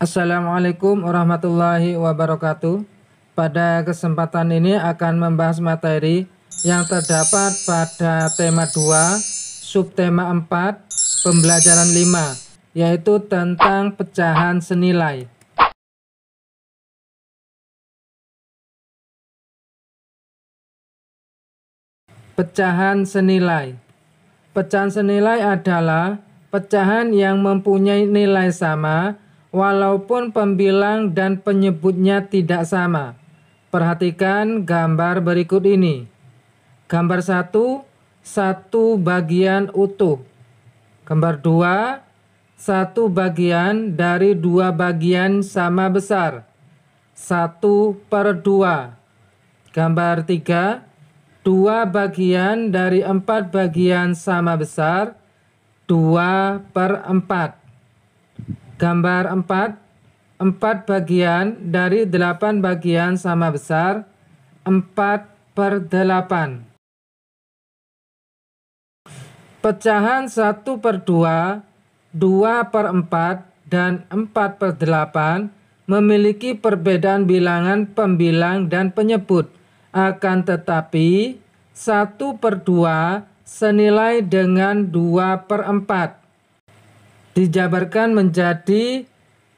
Assalamualaikum warahmatullahi wabarakatuh. Pada kesempatan ini akan membahas materi yang terdapat pada tema 2, subtema 4, pembelajaran 5, yaitu tentang pecahan senilai. Pecahan senilai Pecahan senilai adalah pecahan yang mempunyai nilai sama walaupun pembilang dan penyebutnya tidak sama. Perhatikan gambar berikut ini. Gambar satu, satu bagian utuh. Gambar dua, satu bagian dari dua bagian sama besar. satu per 2. Gambar tiga, dua bagian dari empat bagian sama besar. dua per 4. Gambar 4, 4 bagian dari 8 bagian sama besar 4 per 8. Pecahan 1 per 2, 2 per 4, dan 4 per 8 memiliki perbedaan bilangan pembilang dan penyebut. Akan tetapi, 1 per 2 senilai dengan 2 per 4 dijabarkan menjadi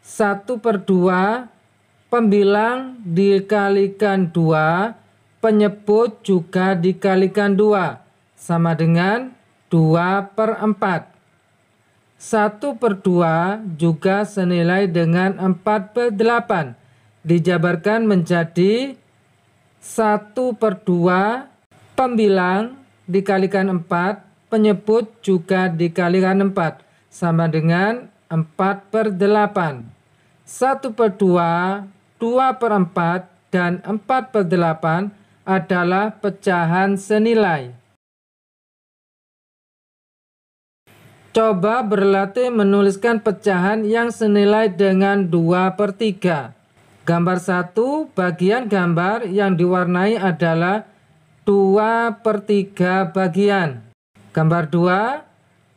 1 per 2 pembilang dikalikan 2 penyebut juga dikalikan 2 sama dengan 2 per 4 1 per 2 juga senilai dengan 4 per 8 dijabarkan menjadi 1 per 2 pembilang dikalikan 4 penyebut juga dikalikan 4 sama dengan 4 per 8. 1 per 2, 2 per 4, dan 4 per 8 adalah pecahan senilai. Coba berlatih menuliskan pecahan yang senilai dengan 2 per 3. Gambar 1, bagian gambar yang diwarnai adalah 2 per 3 bagian. Gambar 2,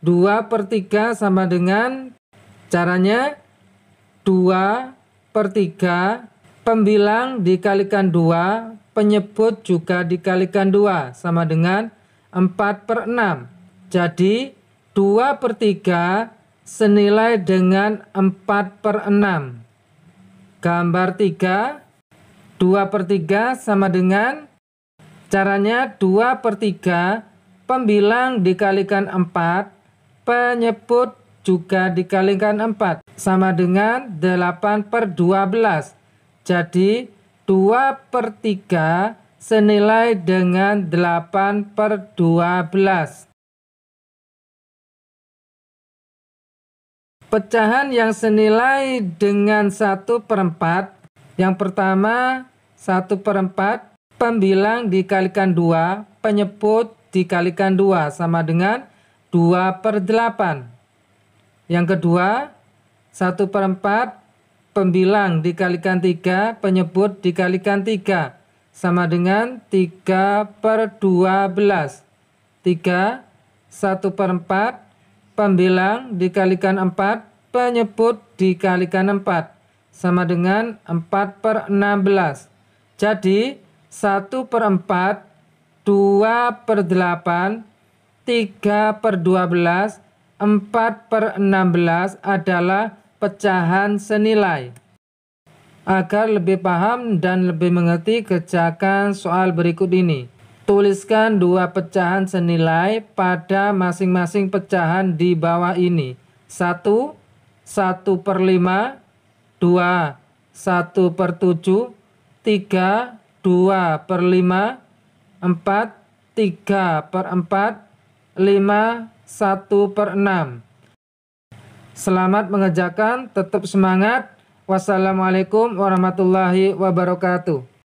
2 per 3 sama dengan caranya 2 per 3 pembilang dikalikan 2 penyebut juga dikalikan 2 sama dengan 4 per 6 jadi 2 per 3 senilai dengan 4 per 6 gambar 3 2 per 3 sama dengan caranya 2 per 3 pembilang dikalikan 4 penyebut juga dikalikan 4 sama dengan 8 per 12. Jadi 2 per 3 senilai dengan 8 per 12. Pecahan yang senilai dengan 1 per 4. Yang pertama 1 per 4 pembilang dikalikan 2, penyebut dikalikan 2 sama dengan 2 per 8. Yang kedua, 1 per 4 pembilang dikalikan 3, penyebut dikalikan 3. Sama dengan 3 per 12. 3, 1 per 4, pembilang dikalikan 4, penyebut dikalikan 4. Sama dengan 4 per 16. Jadi, 1 per 4, 2 per 8, 3 per 12, 4 per 16 adalah pecahan senilai. Agar lebih paham dan lebih mengerti, kerjakan soal berikut ini. Tuliskan dua pecahan senilai pada masing-masing pecahan di bawah ini. 1, 1 per 5, 2, 1 per 7, 3, 2 per 5, 4, 3 per 4, 5, 1 per 6. Selamat mengerjakan, tetap semangat. Wassalamualaikum warahmatullahi wabarakatuh.